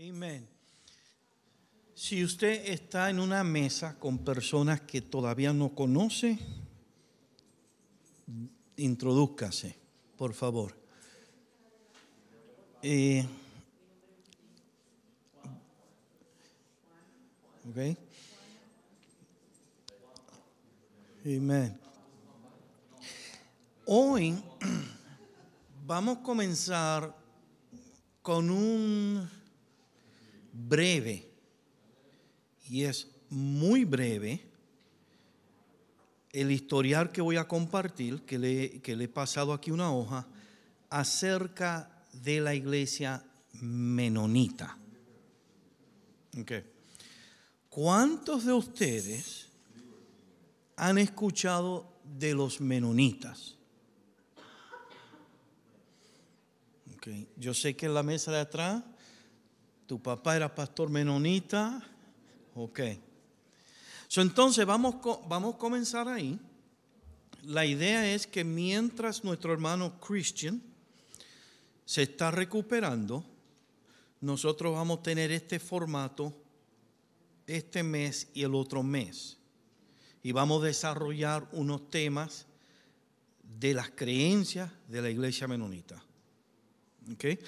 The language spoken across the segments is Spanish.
Amén. Si usted está en una mesa con personas que todavía no conoce, introdúzcase, por favor. Eh, okay. Amén. Hoy vamos a comenzar con un breve, y es muy breve, el historial que voy a compartir, que le, he pasado aquí una hoja, acerca de la iglesia menonita. ¿Cuántos de ustedes han escuchado de los menonitas? Yo sé que en la mesa de atrás ¿Tu papá era pastor menonita? Ok. So, entonces vamos, vamos a comenzar ahí. La idea es que mientras nuestro hermano Christian se está recuperando, nosotros vamos a tener este formato este mes y el otro mes. Y vamos a desarrollar unos temas de las creencias de la iglesia menonita. ¿Okay?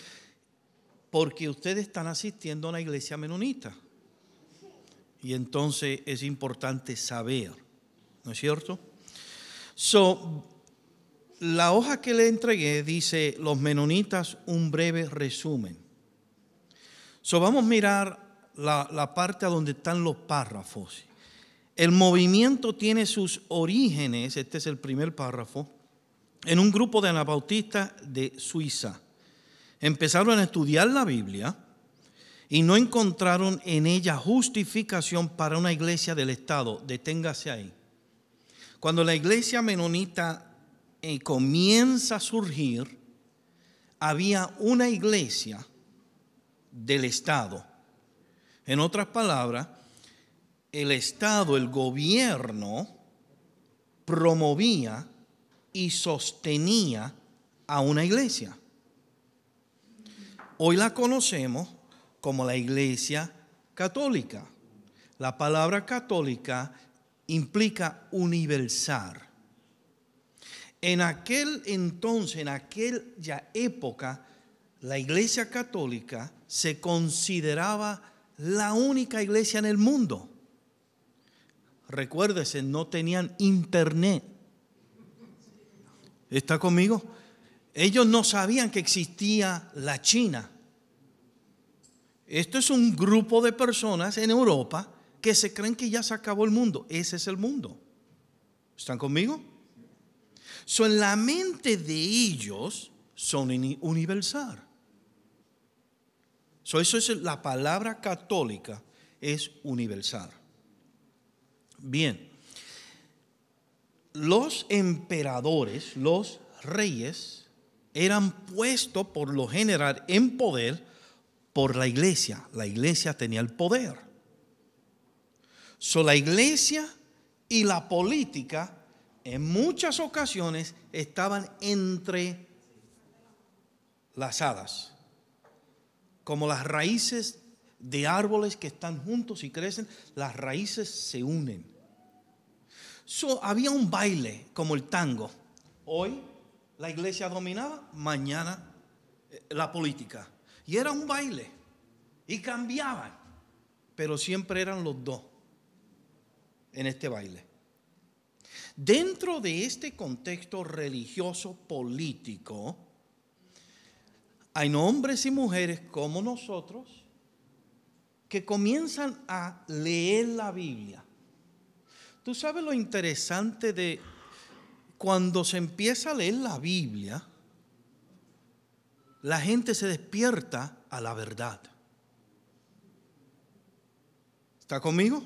porque ustedes están asistiendo a una iglesia menonita. Y entonces es importante saber, ¿no es cierto? So, la hoja que le entregué dice los menonitas, un breve resumen. So, vamos a mirar la, la parte donde están los párrafos. El movimiento tiene sus orígenes, este es el primer párrafo, en un grupo de anabautistas de Suiza empezaron a estudiar la Biblia y no encontraron en ella justificación para una iglesia del Estado. Deténgase ahí. Cuando la iglesia menonita eh, comienza a surgir, había una iglesia del Estado. En otras palabras, el Estado, el gobierno, promovía y sostenía a una iglesia. Hoy la conocemos como la Iglesia Católica. La palabra católica implica universal. En aquel entonces, en aquella época, la Iglesia Católica se consideraba la única iglesia en el mundo. Recuérdese, no tenían internet. ¿Está conmigo? Ellos no sabían que existía la China. Esto es un grupo de personas en Europa que se creen que ya se acabó el mundo. Ese es el mundo. ¿Están conmigo? son en la mente de ellos son universal. eso es la palabra católica, es universal. Bien, los emperadores, los reyes, eran puestos por lo general en poder por la iglesia. La iglesia tenía el poder. So, la iglesia y la política en muchas ocasiones estaban entre hadas, como las raíces de árboles que están juntos y crecen, las raíces se unen. So, había un baile como el tango. Hoy la iglesia dominaba, mañana eh, la política. Y era un baile. Y cambiaban. Pero siempre eran los dos en este baile. Dentro de este contexto religioso político, hay hombres y mujeres como nosotros que comienzan a leer la Biblia. ¿Tú sabes lo interesante de cuando se empieza a leer la Biblia, la gente se despierta a la verdad. ¿Está conmigo?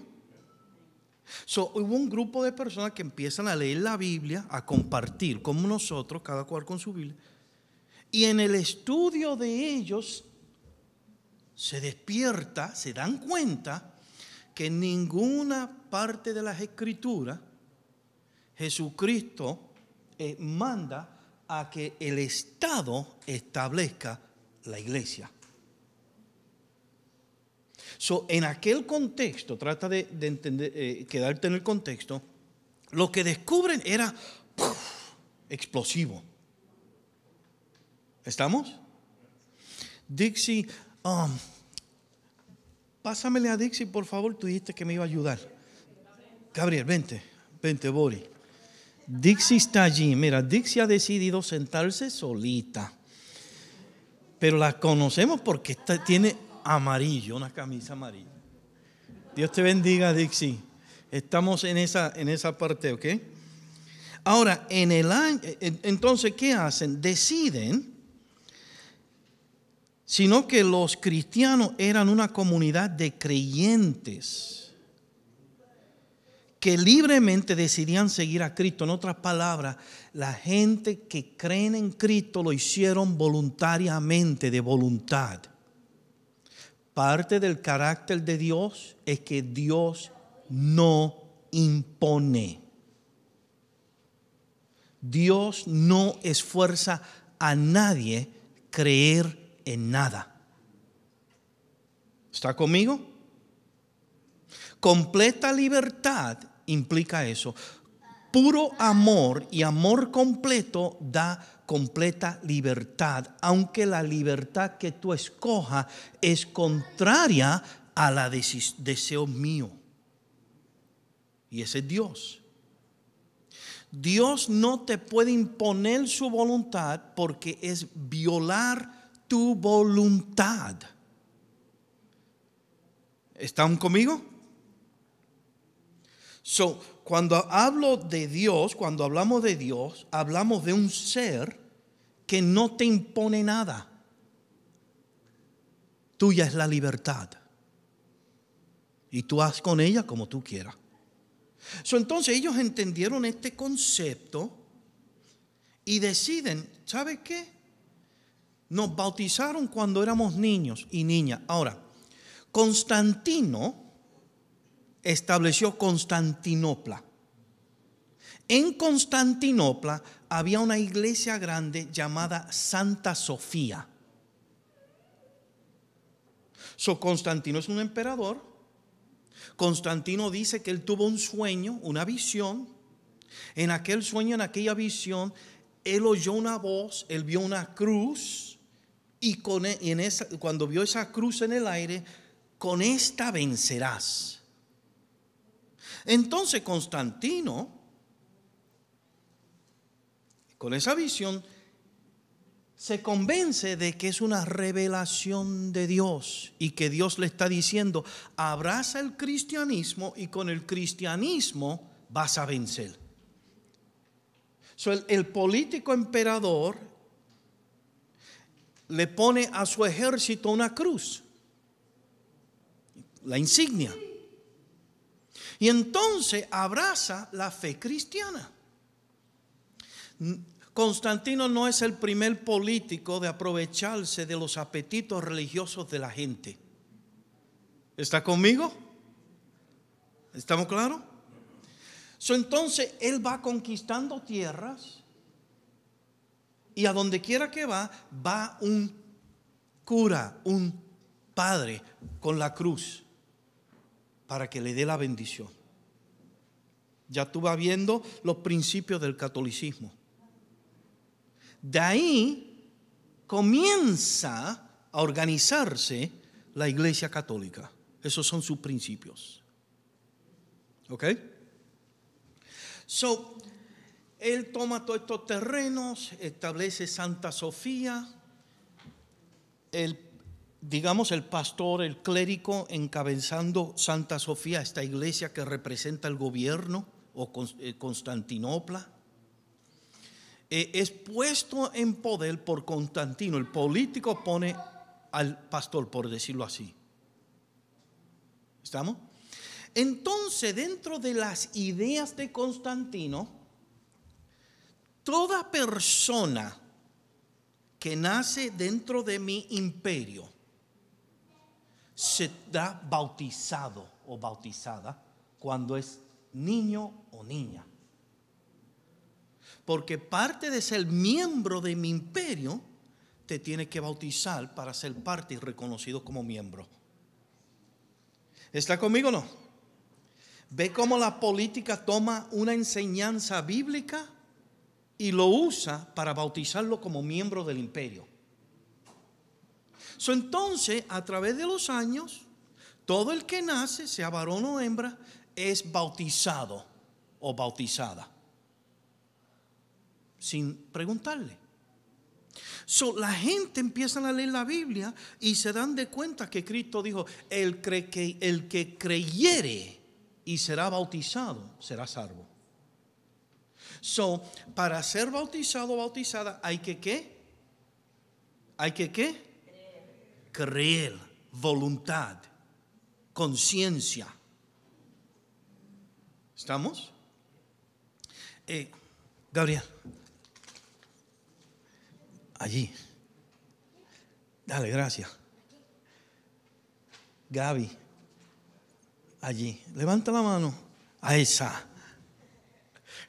hubo un grupo de personas que empiezan a leer la Biblia, a compartir como nosotros, cada cual con su Biblia. Y en el estudio de ellos se despierta, se dan cuenta que en ninguna parte de las escrituras Jesucristo eh, manda a que el Estado establezca la iglesia. So, en aquel contexto, trata de, entender, eh, quedarte en el contexto, lo que descubren era explosivo. ¿Estamos? Dixie, um, pásamele a Dixie, por favor, tú dijiste que me iba a ayudar. Gabriel, vente, vente, Bori. Dixie está allí. Mira, Dixie ha decidido sentarse solita. Pero la conocemos porque tiene amarillo, una camisa amarilla. Dios te bendiga, Dixie. Estamos en esa, en esa parte, ¿ok? Ahora, en el año, entonces, ¿qué hacen? Deciden, sino que los cristianos eran una comunidad de creyentes que libremente decidían seguir a Cristo. En otras palabras, la gente que creen en Cristo lo hicieron voluntariamente, de voluntad. Parte del carácter de Dios es que Dios no impone. Dios no esfuerza a nadie creer en nada. ¿Está conmigo? Completa libertad implica eso. Puro amor y amor completo da completa libertad, aunque la libertad que tú escojas es contraria a la deseo mío. Y ese es Dios. Dios no te puede imponer su voluntad porque es violar tu voluntad. ¿Están conmigo? cuando hablo de Dios, cuando hablamos de Dios, hablamos de un ser que no te impone nada. Tuya es la libertad. Y tú haz con ella como tú quieras. So, entonces ellos entendieron este concepto y deciden, ¿sabes qué? Nos bautizaron cuando éramos niños y niñas. Ahora, Constantino estableció Constantinopla. En Constantinopla había una iglesia grande llamada Santa Sofía. So Constantino es un emperador. Constantino dice que él tuvo un sueño, una visión. En aquel sueño, en aquella visión, él oyó una voz, él vio una cruz y, e, en cuando vio esa cruz en el aire, con esta vencerás. Entonces Constantino, con esa visión, se convence de que es una revelación de Dios y que Dios le está diciendo, abraza el cristianismo y con el cristianismo vas a vencer. el, el político emperador le pone a su ejército una cruz, la insignia. Y entonces abraza la fe cristiana. Constantino no es el primer político de aprovecharse de los apetitos religiosos de la gente. ¿Está conmigo? ¿Estamos claros? entonces él va conquistando tierras y a donde quiera que va, va un cura, un padre con la cruz para que le dé la bendición. Ya tú vas viendo los principios del catolicismo. De ahí comienza a organizarse la iglesia católica. Esos son sus principios. ¿Ok? So, él toma todos estos terrenos, establece Santa Sofía, el digamos, el pastor, el clérigo encabezando Santa Sofía, esta iglesia que representa el gobierno o eh, Constantinopla, eh, es puesto en poder por Constantino. El político pone al pastor, por decirlo así. ¿Estamos? Entonces, dentro de las ideas de Constantino, toda persona que nace dentro de mi imperio, se da bautizado o bautizada cuando es niño o niña. Porque parte de ser miembro de mi imperio, te tiene que bautizar para ser parte y reconocido como miembro. ¿Está conmigo o no? Ve cómo la política toma una enseñanza bíblica y lo usa para bautizarlo como miembro del imperio entonces, a través de los años, todo el que nace, sea varón o hembra, es bautizado o bautizada. Sin preguntarle. So, la gente empieza a leer la Biblia y se dan de cuenta que Cristo dijo, el, que, el que creyere y será bautizado, será salvo. So, para ser bautizado o bautizada hay que qué? Hay que qué? creer, voluntad, conciencia. ¿Estamos? Eh, Gabriel, allí. Dale, gracias. Gaby, allí. Levanta la mano. A esa.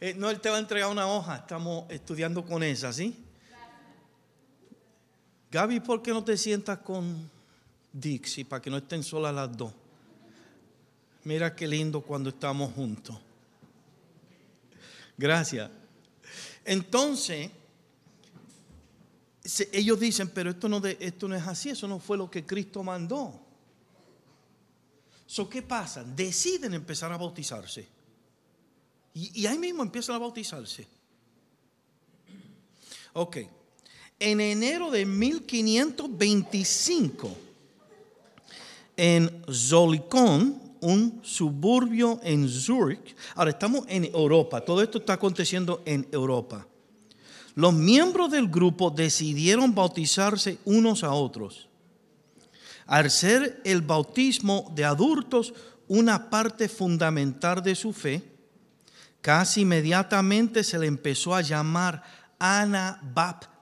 Eh, no, él te va a entregar una hoja. Estamos estudiando con esa, ¿sí? Gaby, ¿por qué no te sientas con Dixie para que no estén solas las dos? Mira qué lindo cuando estamos juntos. Gracias. Entonces, ellos dicen, pero esto no, es así, eso no fue lo que Cristo mandó. So, ¿Qué pasa? Deciden empezar a bautizarse. Y, y ahí mismo empiezan a bautizarse. Ok en enero de 1525 en Zolicón, un suburbio en Zurich. Ahora estamos en Europa, todo esto está aconteciendo en Europa. Los miembros del grupo decidieron bautizarse unos a otros. Al ser el bautismo de adultos una parte fundamental de su fe, casi inmediatamente se le empezó a llamar Anabaptista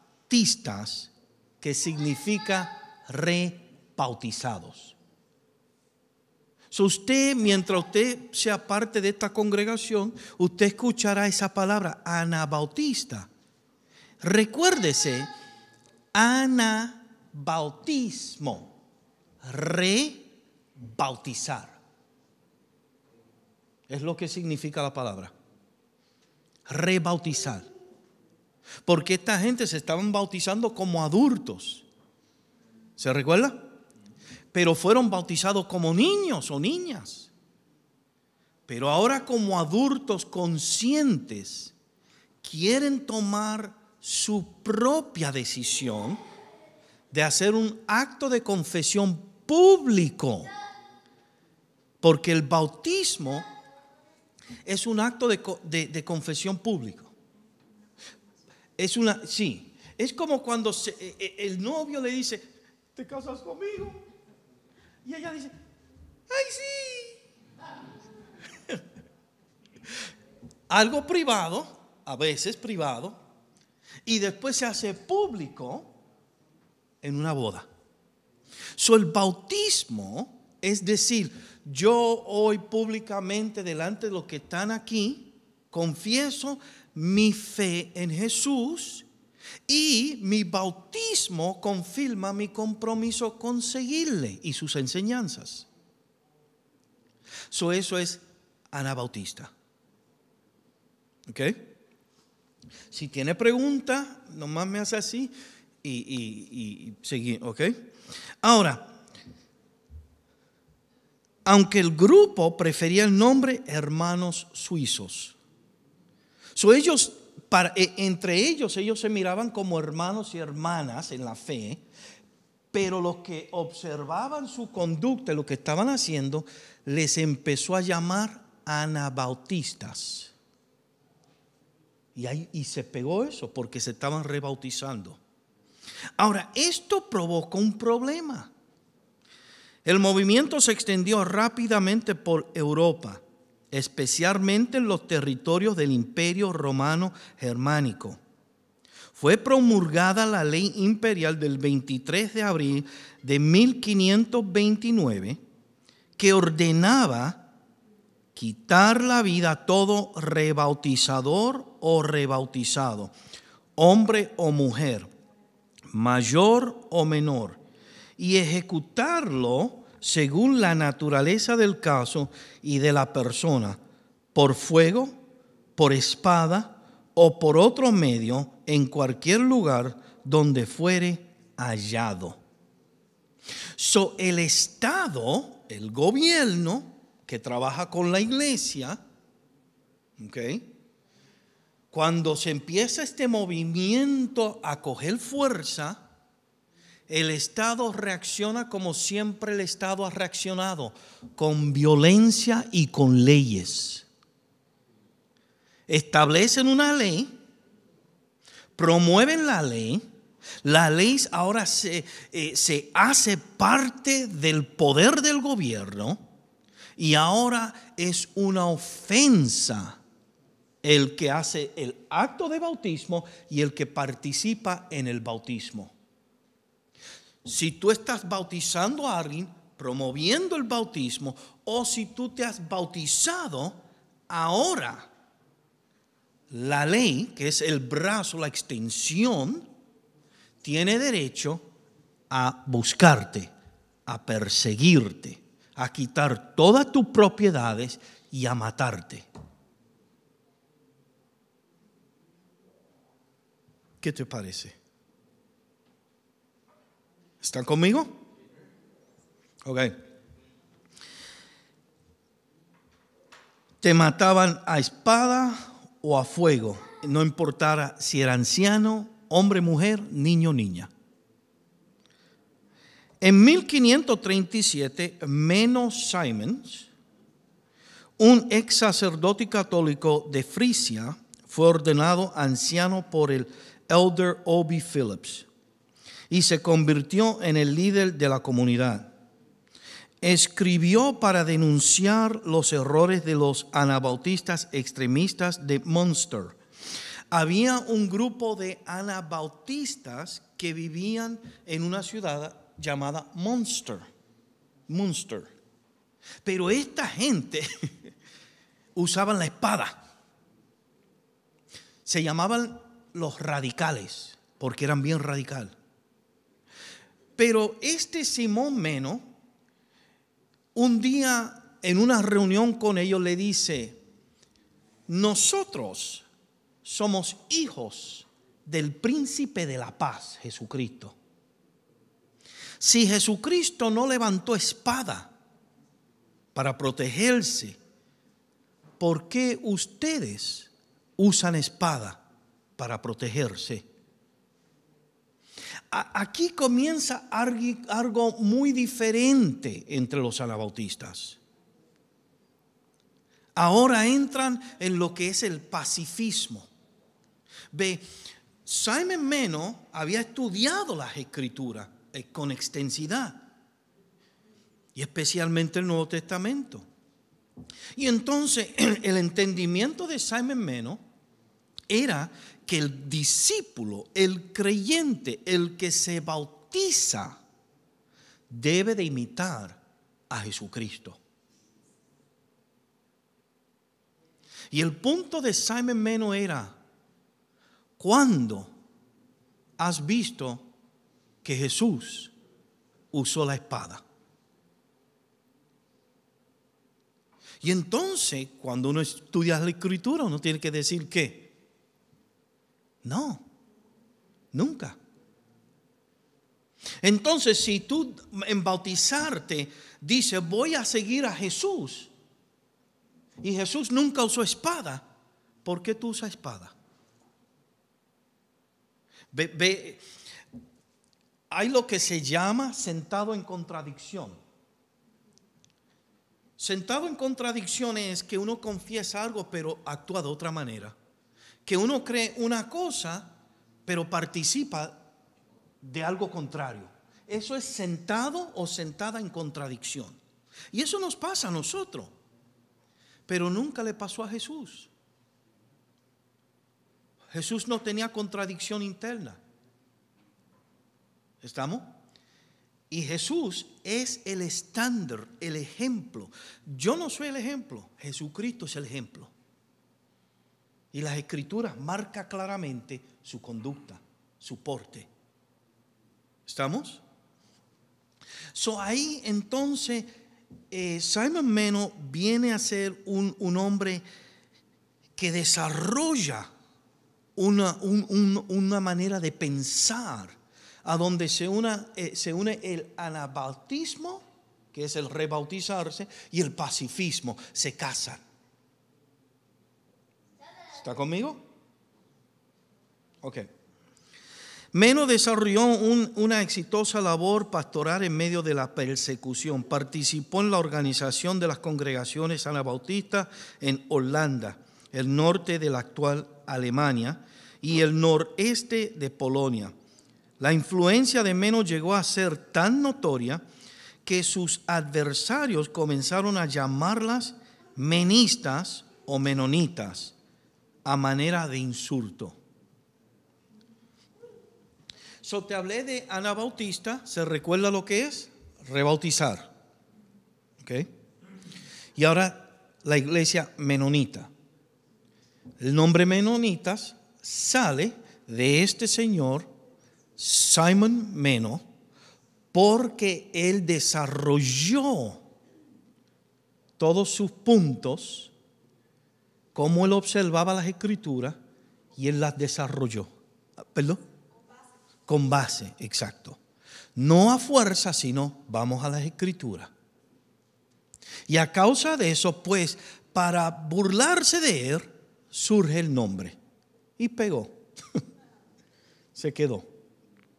que significa rebautizados. si usted, mientras usted sea parte de esta congregación, usted escuchará esa palabra, anabautista. Recuérdese, anabautismo, rebautizar. Es lo que significa la palabra. Rebautizar. Porque esta gente se estaban bautizando como adultos. ¿Se recuerda? Pero fueron bautizados como niños o niñas. Pero ahora como adultos conscientes quieren tomar su propia decisión de hacer un acto de confesión público. Porque el bautismo es un acto de, confesión público. Es una, sí, es como cuando eh, eh, el novio le dice, ¿te casas conmigo? Y ella dice, ¡ay sí! Algo privado, a veces privado, y después se hace público en una boda. So, el bautismo es decir, yo hoy públicamente delante de los que están aquí, confieso mi fe en Jesús y mi bautismo confirma mi compromiso con seguirle y sus enseñanzas. So eso es Ana Bautista. ¿Ok? Si tiene pregunta, nomás me hace así y, y, seguir, ¿ok? Ahora, aunque el grupo prefería el nombre Hermanos Suizos, ellos, e, entre ellos, ellos se miraban como hermanos y hermanas en la fe, pero los que observaban su conducta, lo que estaban haciendo, les empezó a llamar anabautistas. Y, ahí, y se pegó eso porque se estaban rebautizando. Ahora, esto provocó un problema. El movimiento se extendió rápidamente por Europa especialmente en los territorios del imperio romano germánico. Fue promulgada la ley imperial del 23 de abril de 1529 que ordenaba quitar la vida a todo rebautizador o rebautizado, hombre o mujer, mayor o menor, y ejecutarlo según la naturaleza del caso y de la persona, por fuego, por espada o por otro medio, en cualquier lugar donde fuere hallado. So, el Estado, el gobierno que trabaja con la iglesia, cuando se empieza este movimiento a coger fuerza, el Estado reacciona como siempre el Estado ha reaccionado, con violencia y con leyes. Establecen una ley, promueven la ley, la ley ahora se, eh, se hace parte del poder del gobierno y ahora es una ofensa el que hace el acto de bautismo y el que participa en el bautismo si tú estás bautizando a alguien, promoviendo el bautismo, o si tú te has bautizado, ahora la ley, que es el brazo, la extensión, tiene derecho a buscarte, a perseguirte, a quitar todas tus propiedades y a matarte. ¿Qué te parece? ¿Están conmigo? Ok. Te mataban a espada o a fuego, no importara si era anciano, hombre, mujer, niño niña. En 1537, menos Simons, un ex sacerdote católico de Frisia, fue ordenado anciano por el elder Obi Phillips y se convirtió en el líder de la comunidad. Escribió para denunciar los errores de los anabautistas extremistas de Munster. Había un grupo de anabautistas que vivían en una ciudad llamada Munster. Pero esta gente usaban la espada. Se llamaban los radicales, porque eran bien radicales. Pero este Simón Meno, un día en una reunión con ellos le dice, nosotros somos hijos del príncipe de la paz, Jesucristo. Si Jesucristo no levantó espada para protegerse, ¿por qué ustedes usan espada para protegerse? aquí comienza algo muy diferente entre los anabautistas. Ahora entran en lo que es el pacifismo. Ve, Simon Meno había estudiado las escrituras eh, con extensidad, y especialmente el Nuevo Testamento. Y entonces el entendimiento de Simon Meno era que el discípulo, el creyente, el que se bautiza, debe de imitar a Jesucristo. Y el punto de Simon Meno era, ¿cuándo has visto que Jesús usó la espada? Y entonces, cuando uno estudia la escritura, uno tiene que decir que no, nunca. Entonces, si tú en bautizarte dices, voy a seguir a Jesús, y Jesús nunca usó espada, ¿por qué tú usas espada? Ve, hay lo que se llama sentado en contradicción. Sentado en contradicción es que uno confiesa algo pero actúa de otra manera que uno cree una cosa, pero participa de algo contrario. Eso es sentado o sentada en contradicción. Y eso nos pasa a nosotros, pero nunca le pasó a Jesús. Jesús no tenía contradicción interna. ¿Estamos? Y Jesús es el estándar, el ejemplo. Yo no soy el ejemplo, Jesucristo es el ejemplo. Y las escrituras marca claramente su conducta, su porte. ¿Estamos? So ahí entonces eh, Simon Meno viene a ser un, hombre que desarrolla una, manera de pensar a donde se, una, eh, se une el anabautismo, que es el rebautizarse, y el pacifismo, se casan. ¿Está conmigo? Ok. Meno desarrolló una exitosa labor pastoral en medio de la persecución. Participó en la organización de las congregaciones anabautistas en Holanda, el norte de la actual Alemania y el noreste de Polonia. La influencia de Meno llegó a ser tan notoria que sus adversarios comenzaron a llamarlas menistas o menonitas a manera de insulto. So te hablé de Ana Bautista, ¿se recuerda lo que es? Rebautizar. Y ahora la iglesia menonita. El nombre menonitas sale de este señor Simon Meno porque él desarrolló todos sus puntos cómo él observaba las escrituras y él las desarrolló. Ah, ¿Perdón? Con base. exacto. No a fuerza, sino vamos a las escrituras. Y a causa de eso, pues, para burlarse de él, surge el nombre. Y pegó. Se quedó.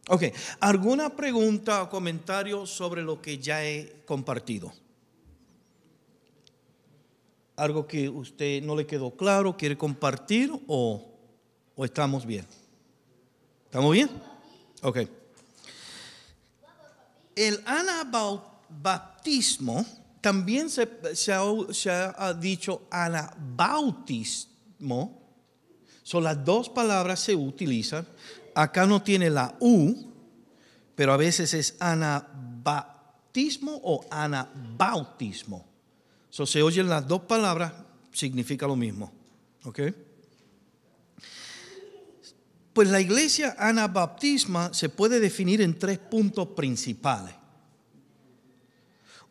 Ok, ¿alguna pregunta o comentario sobre lo que ya he compartido? algo que usted no le quedó claro, quiere compartir o, estamos bien? ¿Estamos bien? Ok. El anabautismo también se, ha, dicho anabautismo. Son las dos palabras se utilizan. Acá no tiene la U, pero a veces es anabautismo o anabautismo si se oyen las dos palabras, significa lo mismo. ¿Ok? Pues la iglesia anabaptisma se puede definir en tres puntos principales.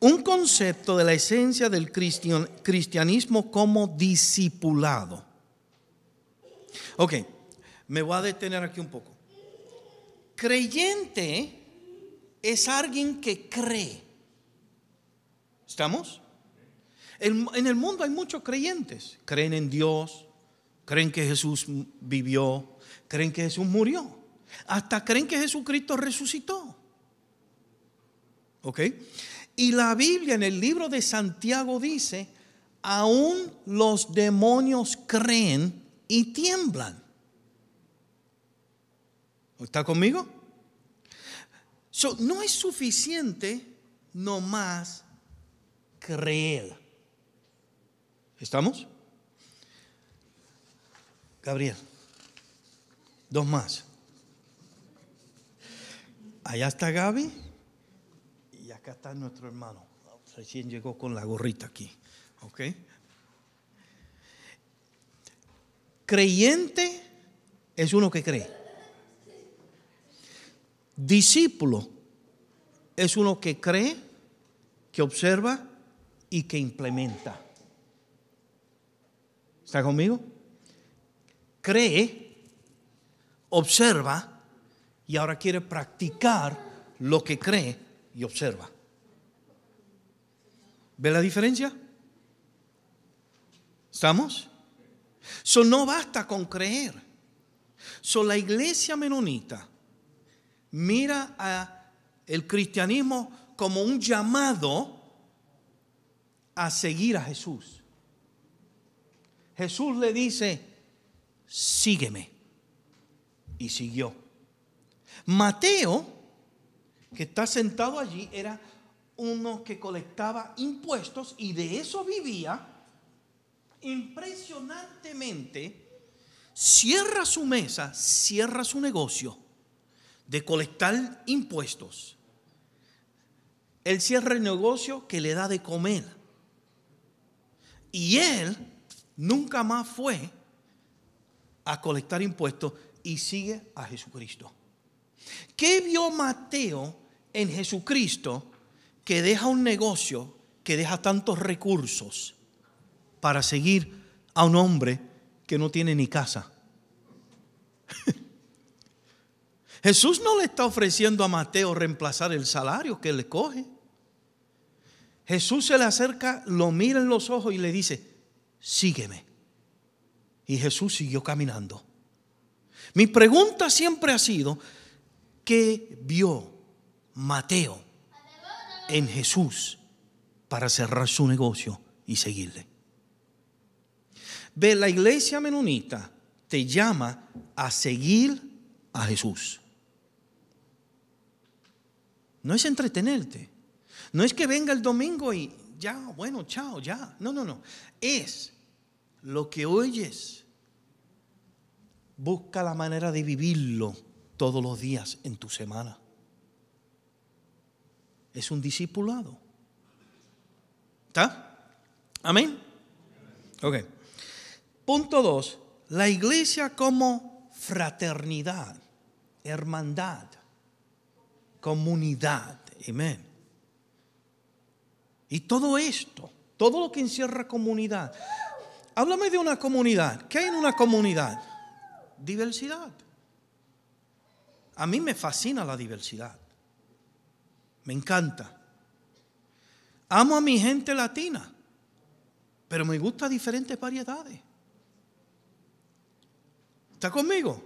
Un concepto de la esencia del cristianismo como discipulado. Ok, me voy a detener aquí un poco. Creyente es alguien que cree. ¿Estamos? en el mundo hay muchos creyentes. Creen en Dios, creen que Jesús vivió, creen que Jesús murió. Hasta creen que Jesucristo resucitó. ¿Ok? Y la Biblia en el libro de Santiago dice, aún los demonios creen y tiemblan. ¿Está conmigo? no es suficiente nomás creer. ¿Estamos? Gabriel, dos más. Allá está Gaby y acá está nuestro hermano. Recién llegó con la gorrita aquí. ¿Ok? Creyente es uno que cree. Discípulo es uno que cree, que observa y que implementa. ¿Está conmigo? Cree, observa y ahora quiere practicar lo que cree y observa. ¿Ve la diferencia? ¿Estamos? So, no basta con creer. So, la iglesia menonita mira a el cristianismo como un llamado a seguir a Jesús. Jesús le dice, sígueme. Y siguió. Mateo, que está sentado allí, era uno que colectaba impuestos y de eso vivía. Impresionantemente, cierra su mesa, cierra su negocio de colectar impuestos. Él cierra el negocio que le da de comer. Y él nunca más fue a colectar impuestos y sigue a Jesucristo. ¿Qué vio Mateo en Jesucristo que deja un negocio, que deja tantos recursos para seguir a un hombre que no tiene ni casa? Jesús no le está ofreciendo a Mateo reemplazar el salario que le coge. Jesús se le acerca, lo mira en los ojos y le dice, sígueme. Y Jesús siguió caminando. Mi pregunta siempre ha sido, ¿qué vio Mateo en Jesús para cerrar su negocio y seguirle? Ve, la iglesia menonita te llama a seguir a Jesús. No es entretenerte. No es que venga el domingo y ya, bueno, chao, ya. No, no, no. Es lo que oyes, busca la manera de vivirlo todos los días en tu semana. Es un discipulado. ¿Está? Amén. Ok. Punto dos, la iglesia como fraternidad, hermandad, comunidad. Amén. Y todo esto, todo lo que encierra comunidad, háblame de una comunidad. ¿Qué hay en una comunidad? Diversidad. A mí me fascina la diversidad. Me encanta. Amo a mi gente latina, pero me gustan diferentes variedades. ¿Está conmigo?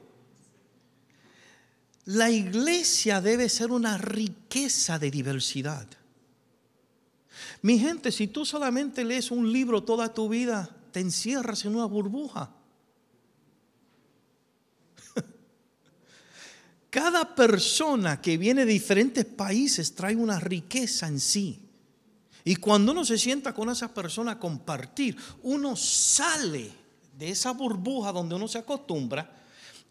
La iglesia debe ser una riqueza de diversidad. Mi gente, si tú solamente lees un libro toda tu vida, te encierras en una burbuja. Cada persona que viene de diferentes países trae una riqueza en sí. Y cuando uno se sienta con esa persona a compartir, uno sale de esa burbuja donde uno se acostumbra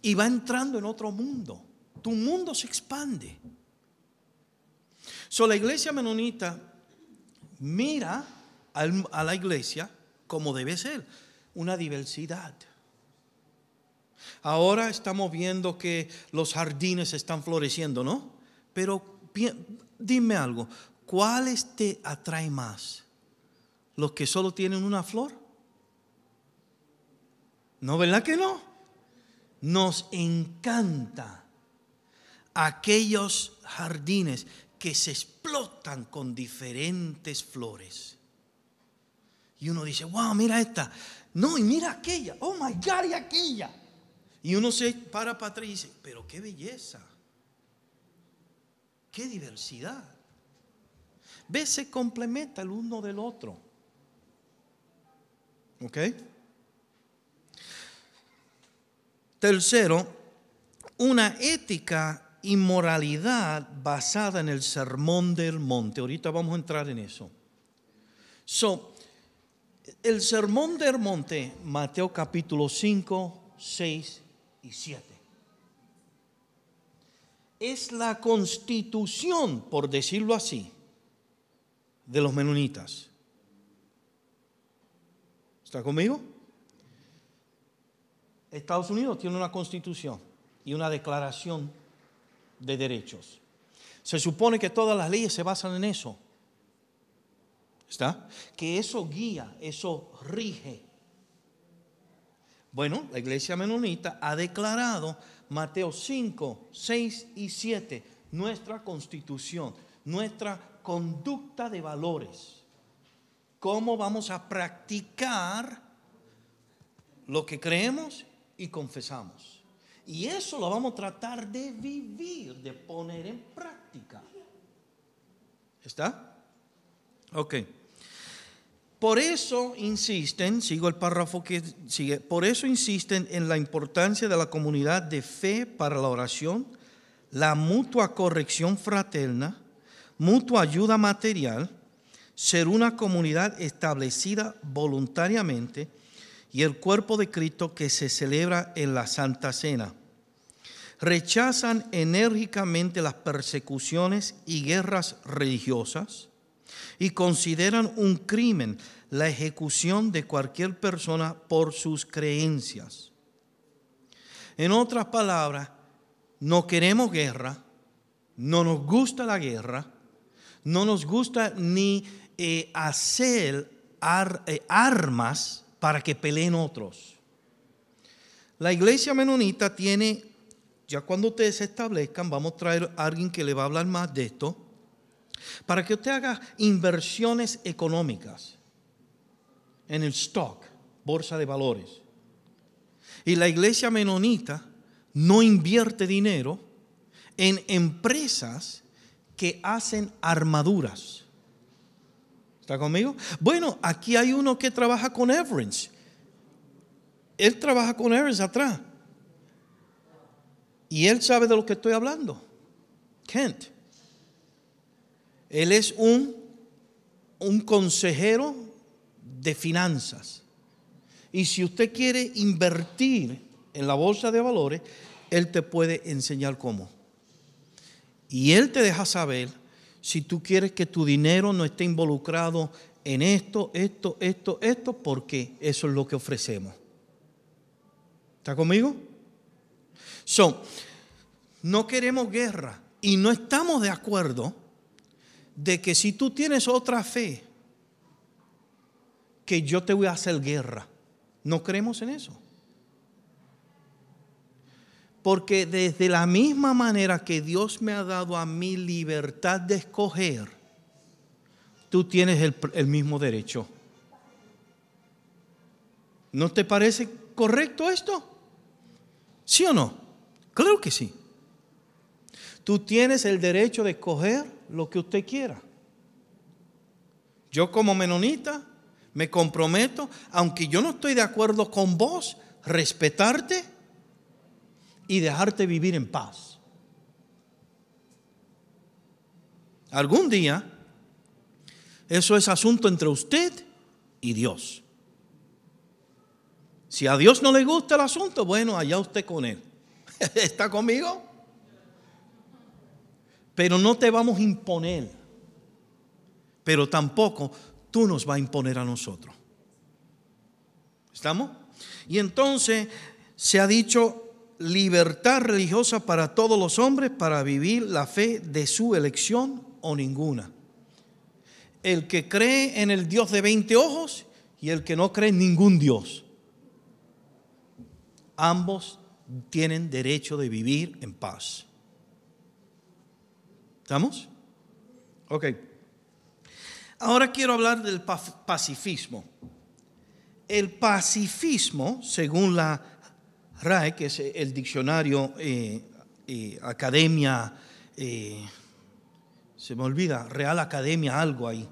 y va entrando en otro mundo. Tu mundo se expande. So, la iglesia menonita mira a la iglesia como debe ser, una diversidad. Ahora estamos viendo que los jardines están floreciendo, ¿no? Pero dime algo, ¿cuáles te atrae más? ¿Los que solo tienen una flor? ¿No, verdad que no? Nos encanta aquellos jardines que se explotan con diferentes flores. Y uno dice, wow, mira esta. No, y mira aquella. Oh, my God, y aquella. Y uno se para para y dice, pero qué belleza. Qué diversidad. Ve, se complementa el uno del otro. ¿Ok? Tercero, una ética y moralidad basada en el sermón del monte. Ahorita vamos a entrar en eso. So, el sermón del monte, Mateo capítulo 5, 6 y 7. Es la constitución, por decirlo así, de los menonitas. ¿Está conmigo? Estados Unidos tiene una constitución y una declaración de derechos. Se supone que todas las leyes se basan en eso. ¿Está? Que eso guía, eso rige. Bueno, la iglesia menonita ha declarado Mateo 5, 6 y 7, nuestra constitución, nuestra conducta de valores. Cómo vamos a practicar lo que creemos y confesamos. Y eso lo vamos a tratar de vivir, de poner en práctica. ¿Está? Ok. Por eso insisten, sigo el párrafo que sigue, por eso insisten en la importancia de la comunidad de fe para la oración, la mutua corrección fraterna, mutua ayuda material, ser una comunidad establecida voluntariamente y el cuerpo de Cristo que se celebra en la Santa Cena. Rechazan enérgicamente las persecuciones y guerras religiosas y consideran un crimen la ejecución de cualquier persona por sus creencias. En otras palabras, no queremos guerra, no nos gusta la guerra, no nos gusta ni eh, hacer eh, armas para que peleen otros. La iglesia menonita tiene, ya cuando ustedes se establezcan, vamos a traer a alguien que le va a hablar más de esto para que usted haga inversiones económicas en el stock, bolsa de valores. Y la iglesia menonita no invierte dinero en empresas que hacen armaduras. ¿Está conmigo? Bueno, aquí hay uno que trabaja con Everence. Él trabaja con Everence atrás. Y él sabe de lo que estoy hablando. Kent. Él es un, un consejero de finanzas. Y si usted quiere invertir en la bolsa de valores, Él te puede enseñar cómo. Y Él te deja saber si tú quieres que tu dinero no esté involucrado en esto, esto, esto, esto, porque eso es lo que ofrecemos. ¿Está conmigo? Son, no queremos guerra y no estamos de acuerdo de que si tú tienes otra fe, que yo te voy a hacer guerra. No creemos en eso. Porque desde la misma manera que Dios me ha dado a mí libertad de escoger, tú tienes el, mismo derecho. ¿No te parece correcto esto? ¿Sí o no? Claro que sí. Tú tienes el derecho de escoger lo que usted quiera. Yo como menonita me comprometo, aunque yo no estoy de acuerdo con vos, respetarte y dejarte vivir en paz. Algún día, eso es asunto entre usted y Dios. Si a Dios no le gusta el asunto, bueno, allá usted con él. ¿Está conmigo? pero no te vamos a imponer. Pero tampoco tú nos vas a imponer a nosotros. ¿Estamos? Y entonces se ha dicho libertad religiosa para todos los hombres para vivir la fe de su elección o ninguna. El que cree en el Dios de 20 ojos y el que no cree en ningún Dios. Ambos tienen derecho de vivir en paz. ¿Estamos? Ok. Ahora quiero hablar del pacifismo. El pacifismo, según la RAE, que es eh, el diccionario eh, eh, Academia, se me olvida, Real Academia, algo ahí.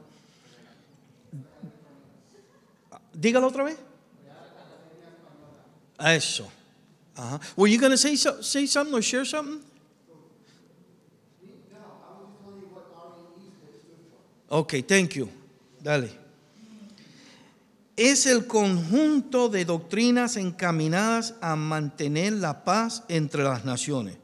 Dígalo otra vez. Eso. Uh Were you going to say, say something or Ok, thank you. Dale. Es el conjunto de doctrinas encaminadas a mantener la paz entre las naciones.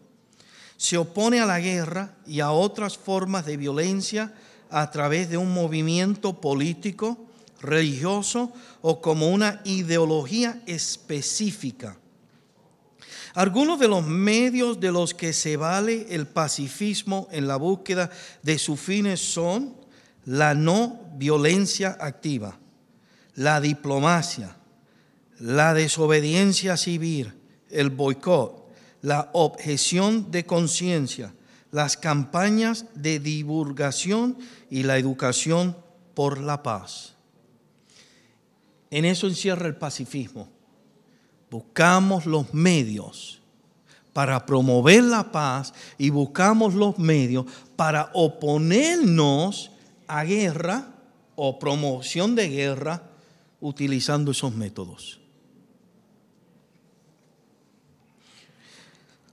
Se opone a la guerra y a otras formas de violencia a través de un movimiento político, religioso o como una ideología específica. Algunos de los medios de los que se vale el pacifismo en la búsqueda de sus fines son la no violencia activa, la diplomacia, la desobediencia civil, el boicot, la objeción de conciencia, las campañas de divulgación y la educación por la paz. En eso encierra el pacifismo. Buscamos los medios para promover la paz y buscamos los medios para oponernos a guerra o promoción de guerra utilizando esos métodos.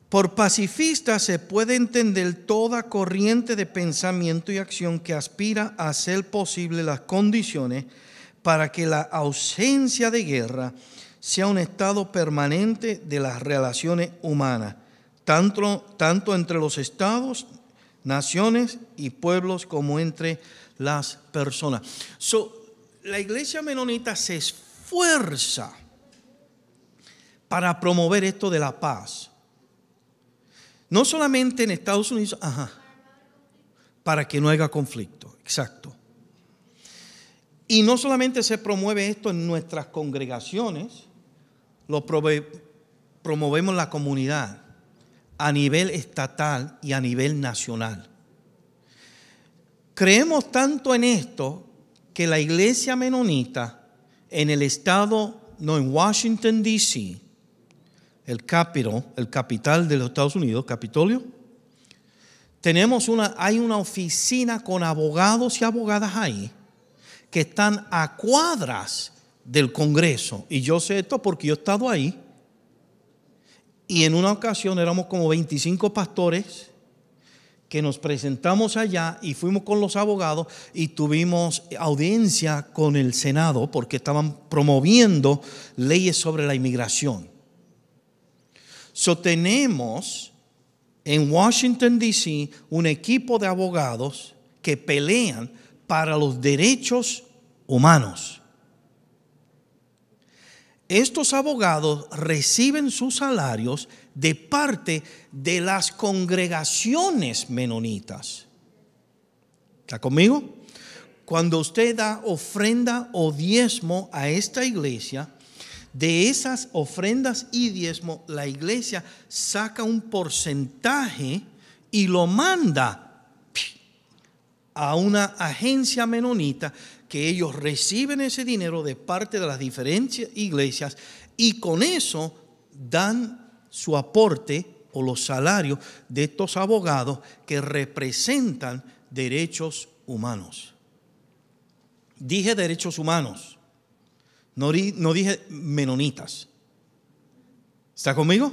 Por pacifista se puede entender toda corriente de pensamiento y acción que aspira a hacer posible las condiciones para que la ausencia de guerra sea un estado permanente de las relaciones humanas, tanto, tanto entre los estados naciones y pueblos como entre las personas. So, la iglesia menonita se esfuerza para promover esto de la paz. No solamente en Estados Unidos, para que no haya conflicto, exacto. Y no solamente se promueve esto en nuestras congregaciones, lo promovemos la comunidad a nivel estatal y a nivel nacional. Creemos tanto en esto que la iglesia menonita en el estado, no en Washington, D.C., el capital, el capital de los Estados Unidos, Capitolio, tenemos una, hay una oficina con abogados y abogadas ahí que están a cuadras del Congreso. Y yo sé esto porque yo he estado ahí y en una ocasión éramos como 25 pastores que nos presentamos allá y fuimos con los abogados y tuvimos audiencia con el Senado porque estaban promoviendo leyes sobre la inmigración. tenemos en Washington, D.C., un equipo de abogados que pelean para los derechos humanos estos abogados reciben sus salarios de parte de las congregaciones menonitas. ¿Está conmigo? Cuando usted da ofrenda o diezmo a esta iglesia, de esas ofrendas y diezmo, la iglesia saca un porcentaje y lo manda a una agencia menonita que ellos reciben ese dinero de parte de las diferentes iglesias y con eso dan su aporte o los salarios de estos abogados que representan derechos humanos. Dije derechos humanos, no, no dije menonitas. ¿Está conmigo?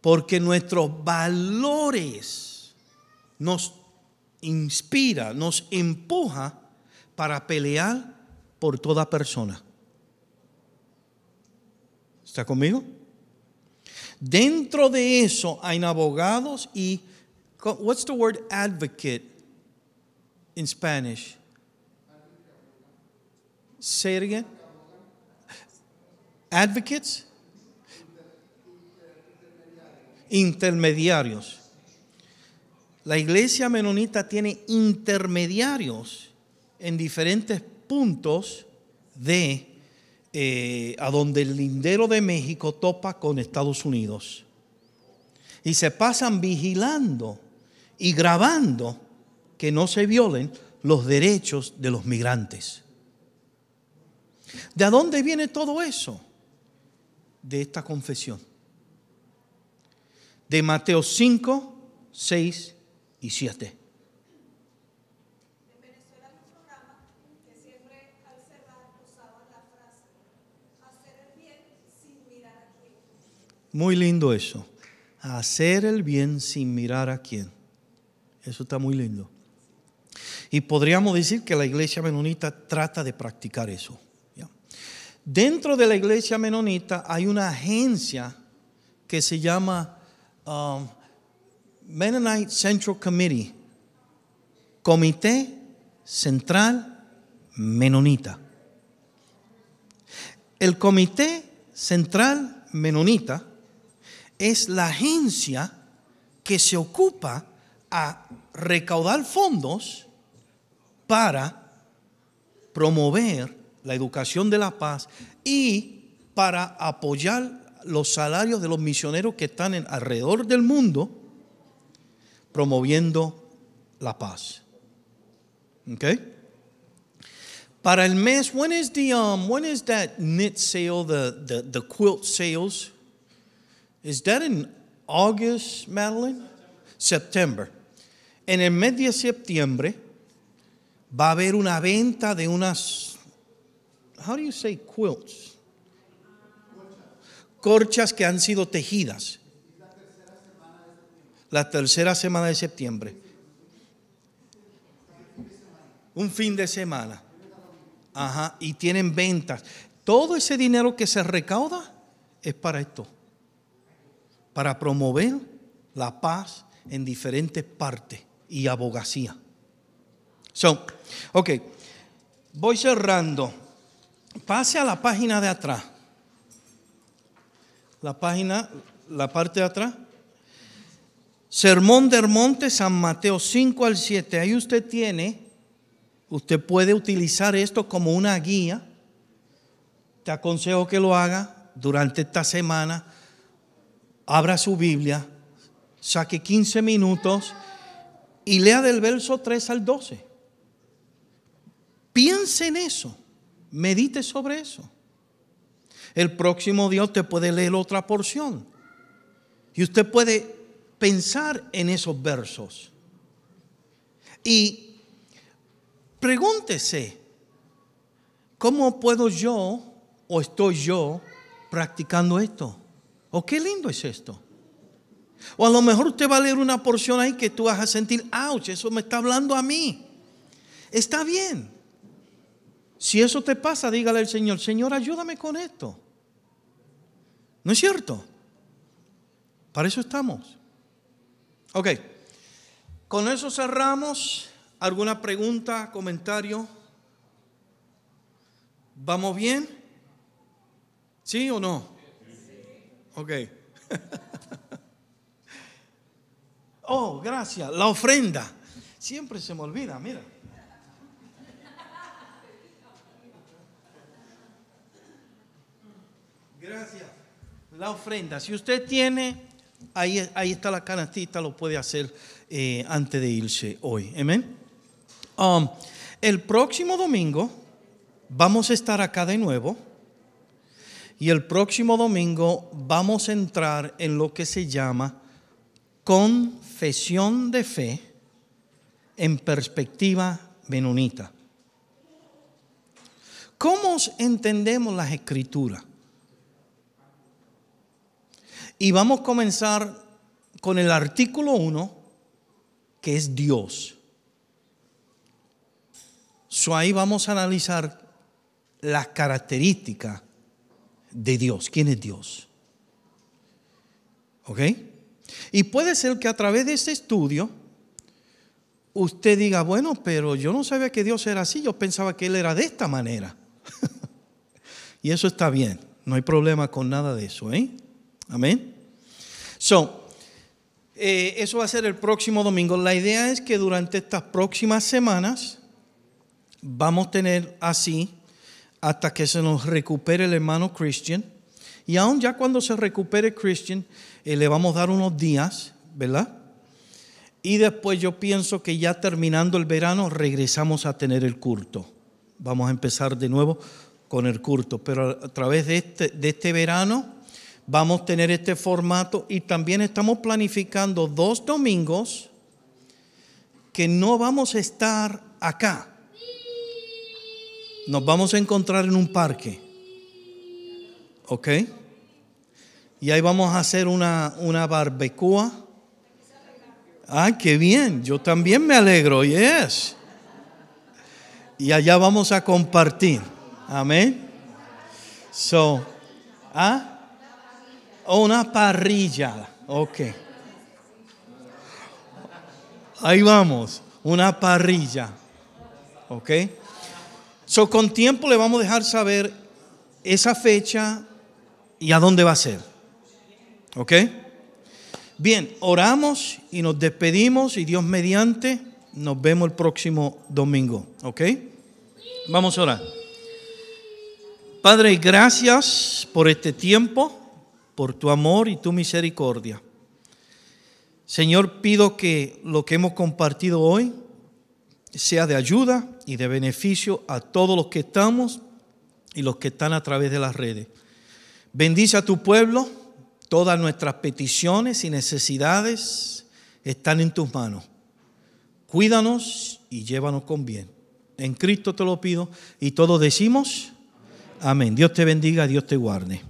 Porque nuestros valores nos inspira, nos empuja para pelear por toda persona. ¿Está conmigo? Dentro de eso hay abogados y what's the word advocate in Spanish? Say Advocates? Intermediarios. La iglesia menonita tiene intermediarios en diferentes puntos de eh, a donde el lindero de México topa con Estados Unidos. Y se pasan vigilando y grabando que no se violen los derechos de los migrantes. ¿De dónde viene todo eso? De esta confesión. De Mateo 5, 6 y 7. Muy lindo eso. Hacer el bien sin mirar a quién. Eso está muy lindo. Y podríamos decir que la iglesia menonita trata de practicar eso. Dentro de la iglesia menonita hay una agencia que se llama Menonite um, Mennonite Central Committee, Comité Central Menonita. El Comité Central Menonita es la agencia que se ocupa a recaudar fondos para promover la educación de la paz y para apoyar los salarios de los misioneros que están en alrededor del mundo promoviendo la paz. ¿Ok? Para el mes, ¿cuándo is la um, that knit sale, the quilt sales? Is that in August, Madeline? September. En el mes de septiembre va a haber una venta de unas How do you say quilts? Corchas que han sido tejidas. La tercera semana de septiembre. Un fin de semana. Ajá, y tienen ventas. Todo ese dinero que se recauda es para esto para promover la paz en diferentes partes y abogacía. So, ok, voy cerrando. Pase a la página de atrás. La página, la parte de atrás. Sermón del Monte, San Mateo 5 al 7. Ahí usted tiene, usted puede utilizar esto como una guía. Te aconsejo que lo haga durante esta semana abra su Biblia, saque 15 minutos y lea del verso 3 al 12. Piense en eso, medite sobre eso. El próximo Dios te puede leer otra porción y usted puede pensar en esos versos. Y pregúntese, ¿cómo puedo yo o estoy yo practicando esto? o oh, qué lindo es esto. O a lo mejor usted va a leer una porción ahí que tú vas a sentir, ouch, eso me está hablando a mí. Está bien. Si eso te pasa, dígale al Señor, Señor, ayúdame con esto. ¿No es cierto? Para eso estamos. Ok. Con eso cerramos. ¿Alguna pregunta, comentario? ¿Vamos bien? ¿Sí o no? Ok. oh, gracias. La ofrenda. Siempre se me olvida, mira. Gracias. La ofrenda. Si usted tiene, ahí, ahí está la canastita, lo puede hacer eh, antes de irse hoy. Amén. Um, el próximo domingo vamos a estar acá de nuevo. Y el próximo domingo vamos a entrar en lo que se llama confesión de fe en perspectiva menonita. ¿Cómo entendemos las escrituras? Y vamos a comenzar con el artículo 1, que es Dios. ahí vamos a analizar las características de Dios. ¿Quién es Dios? ¿Ok? Y puede ser que a través de este estudio usted diga, bueno, pero yo no sabía que Dios era así, yo pensaba que Él era de esta manera. y eso está bien, no hay problema con nada de eso, ¿eh? Amén. So, eh, eso va a ser el próximo domingo. La idea es que durante estas próximas semanas vamos a tener así hasta que se nos recupere el hermano Christian. Y aún ya cuando se recupere Christian, eh, le vamos a dar unos días, ¿verdad? Y después yo pienso que ya terminando el verano regresamos a tener el culto. Vamos a empezar de nuevo con el culto, pero a través de este, de este verano vamos a tener este formato y también estamos planificando dos domingos que no vamos a estar acá nos vamos a encontrar en un parque. ¿Ok? Y ahí vamos a hacer una, barbecua Ah, qué bien. Yo también me alegro. Yes. Y allá vamos a compartir. Amén. So, ah, oh, una parrilla. Ok. Ahí vamos. Una parrilla. Ok. So, con tiempo le vamos a dejar saber esa fecha y a dónde va a ser. ¿Ok? Bien, oramos y nos despedimos y Dios mediante nos vemos el próximo domingo. ¿Ok? Vamos a orar. Padre, gracias por este tiempo, por tu amor y tu misericordia. Señor, pido que lo que hemos compartido hoy sea de ayuda y de beneficio a todos los que estamos y los que están a través de las redes. Bendice a tu pueblo, todas nuestras peticiones y necesidades están en tus manos. Cuídanos y llévanos con bien. En Cristo te lo pido y todos decimos, amén. Dios te bendiga, Dios te guarde.